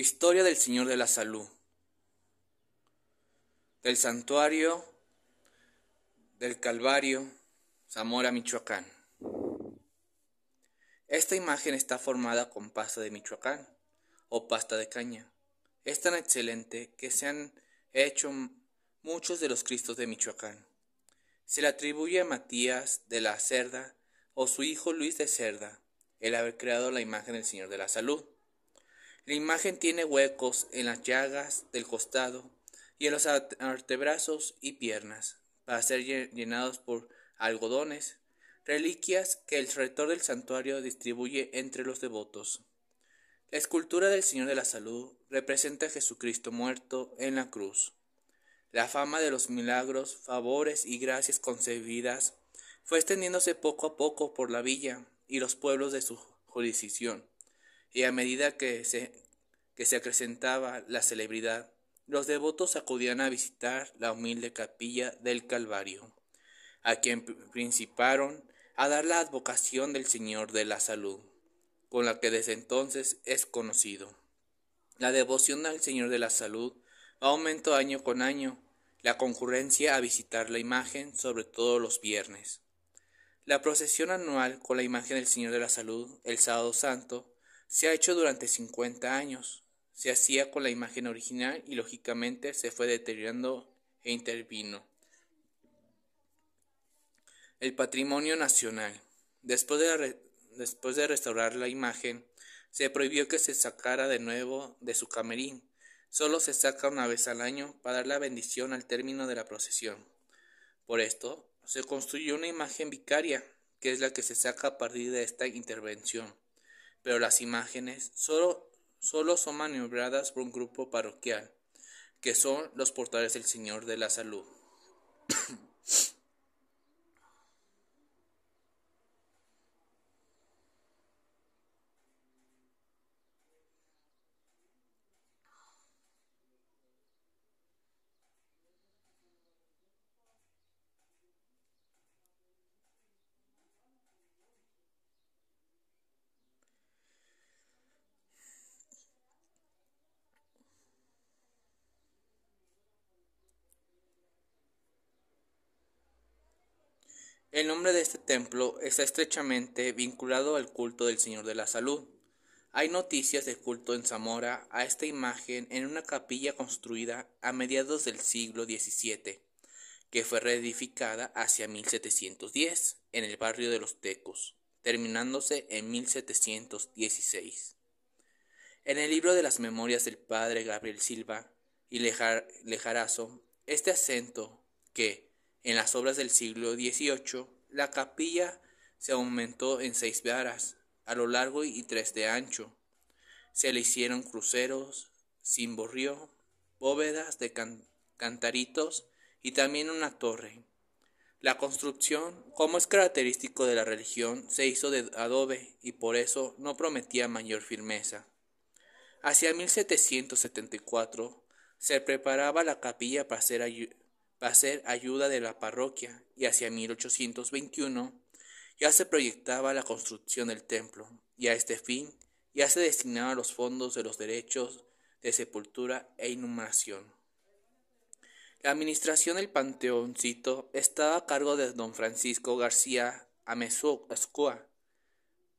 Historia del Señor de la Salud. Del Santuario del Calvario, Zamora, Michoacán. Esta imagen está formada con pasta de Michoacán o pasta de caña. Es tan excelente que se han hecho muchos de los cristos de Michoacán. Se le atribuye a Matías de la Cerda o su hijo Luis de Cerda el haber creado la imagen del Señor de la Salud. La imagen tiene huecos en las llagas del costado y en los antebrazos y piernas, para ser llenados por algodones, reliquias que el rector del santuario distribuye entre los devotos. La escultura del Señor de la Salud representa a Jesucristo muerto en la cruz. La fama de los milagros, favores y gracias concebidas fue extendiéndose poco a poco por la villa y los pueblos de su jurisdicción y a medida que se, que se acrecentaba la celebridad, los devotos acudían a visitar la humilde capilla del Calvario, a quien principaron a dar la advocación del Señor de la Salud, con la que desde entonces es conocido. La devoción al Señor de la Salud aumentó año con año la concurrencia a visitar la imagen, sobre todo los viernes. La procesión anual con la imagen del Señor de la Salud el sábado santo se ha hecho durante 50 años. Se hacía con la imagen original y lógicamente se fue deteriorando e intervino. El patrimonio nacional. Después de, después de restaurar la imagen, se prohibió que se sacara de nuevo de su camerín. Solo se saca una vez al año para dar la bendición al término de la procesión. Por esto, se construyó una imagen vicaria, que es la que se saca a partir de esta intervención pero las imágenes solo, solo son maniobradas por un grupo parroquial, que son los portales del Señor de la Salud. El nombre de este templo está estrechamente vinculado al culto del Señor de la Salud. Hay noticias del culto en Zamora a esta imagen en una capilla construida a mediados del siglo XVII, que fue reedificada hacia 1710 en el barrio de los Tecos, terminándose en 1716. En el libro de las memorias del padre Gabriel Silva y Lejarazo, este acento que en las obras del siglo XVIII, la capilla se aumentó en seis varas a lo largo y tres de ancho. Se le hicieron cruceros, cimborrio, bóvedas de cantaritos y también una torre. La construcción, como es característico de la religión, se hizo de adobe y por eso no prometía mayor firmeza. Hacia 1774 se preparaba la capilla para ser a ser ayuda de la parroquia y hacia 1821 ya se proyectaba la construcción del templo y a este fin ya se destinaban los fondos de los derechos de sepultura e inhumación. La administración del panteoncito estaba a cargo de don Francisco García Amezcua.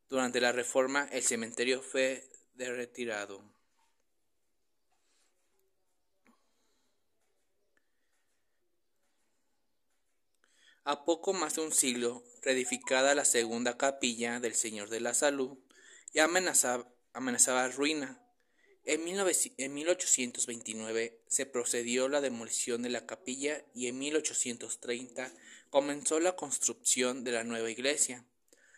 Durante la reforma el cementerio fue de retirado. A poco más de un siglo, reedificada la segunda capilla del Señor de la Salud, y amenazaba, ruina. En, 1829 se procedió la demolición de la capilla y en 1830 comenzó la construcción de la nueva iglesia.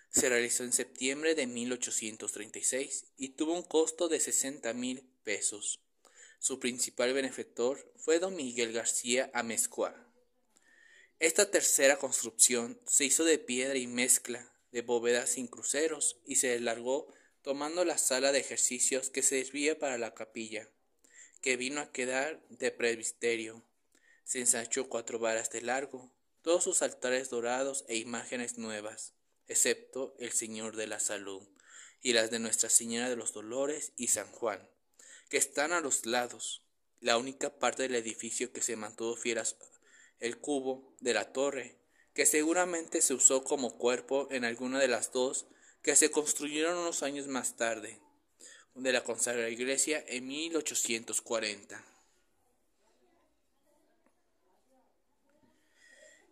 Se realizó en septiembre de 1836 y tuvo un costo de 60 mil pesos. Su principal benefactor fue don Miguel García Amezcua. Esta tercera construcción se hizo de piedra y mezcla de bóvedas sin cruceros y se alargó tomando la sala de ejercicios que servía para la capilla, que vino a quedar de presbiterio. Se ensanchó cuatro varas de largo, todos sus altares dorados e imágenes nuevas, excepto el Señor de la Salud y las de Nuestra Señora de los Dolores y San Juan, que están a los lados, la única parte del edificio que se mantuvo fieras el cubo de la torre, que seguramente se usó como cuerpo en alguna de las dos que se construyeron unos años más tarde, de la la iglesia en 1840.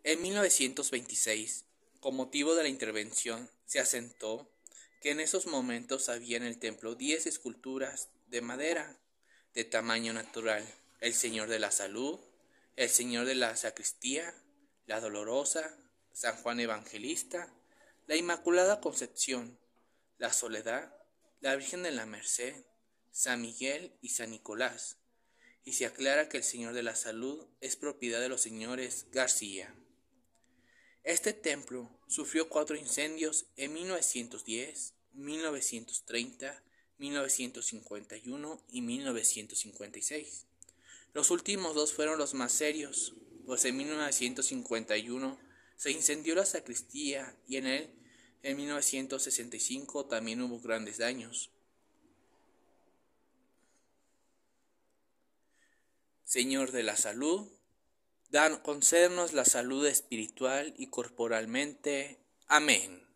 En 1926, con motivo de la intervención, se asentó que en esos momentos había en el templo 10 esculturas de madera de tamaño natural, el Señor de la Salud, el Señor de la Sacristía, la Dolorosa, San Juan Evangelista, la Inmaculada Concepción, la Soledad, la Virgen de la Merced, San Miguel y San Nicolás, y se aclara que el Señor de la Salud es propiedad de los señores García. Este templo sufrió cuatro incendios en 1910, 1930, 1951 y 1956. Los últimos dos fueron los más serios, pues en 1951 se incendió la sacristía y en él, en 1965, también hubo grandes daños. Señor de la salud, dan, concedernos la salud espiritual y corporalmente. Amén.